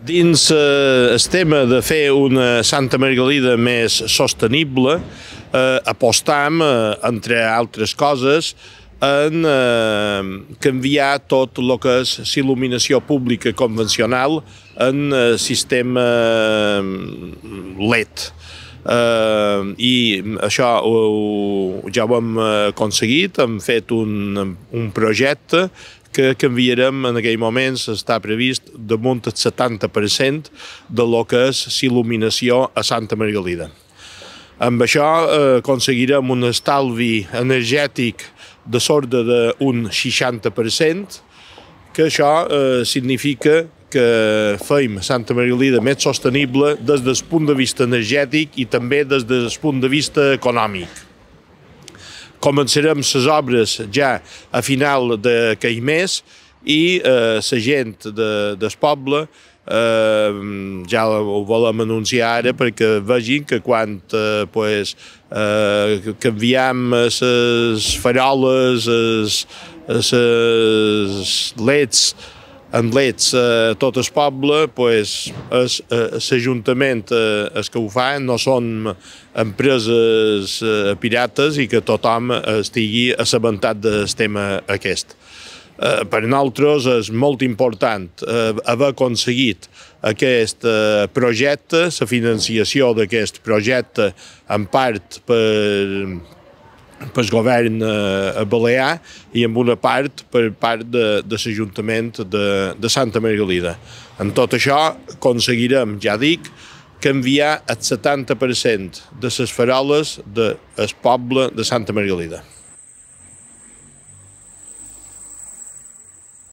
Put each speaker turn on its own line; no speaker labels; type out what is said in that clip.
Dins eh, el tema de fer una Santa Margalida més sostenible, eh, apostam, eh, entre altres coses, en eh, canviar tot el que és il·luminació pública convencional en eh, sistema eh, LED. Eh, i això ho, ja ho hem eh, aconseguit, hem fet un, un projecte que canviarem en aquell moment, s'està previst, de munt el 70% de lo que és il·luminació a Santa Margalida. Amb això eh, aconseguirem un estalvi energètic de sorda d'un 60%, que això eh, significa que feim Santa Maria Lida més sostenible des del punt de vista energètic i també des del punt de vista econòmic. Començarem les obres ja a final d'aquell mes i eh, la gent de, del poble eh, ja ho volem anunciar ara perquè vegin que quan eh, pues, eh, canviem les faroles, les leds, amb lets a eh, tot el poble, pues, és eh, l'Ajuntament eh, el que ho fa, no són empreses eh, pirates i que tothom estigui assabentat del tema aquest. Eh, per nosaltres és molt important eh, haver aconseguit aquest eh, projecte, la financiació d'aquest projecte en part per, pel govern eh, balear i amb una part per part de, de l'Ajuntament de, de Santa Margalida. En tot això aconseguirem, ja dic, canviar el 70% de les faroles del poble de Santa Margalida.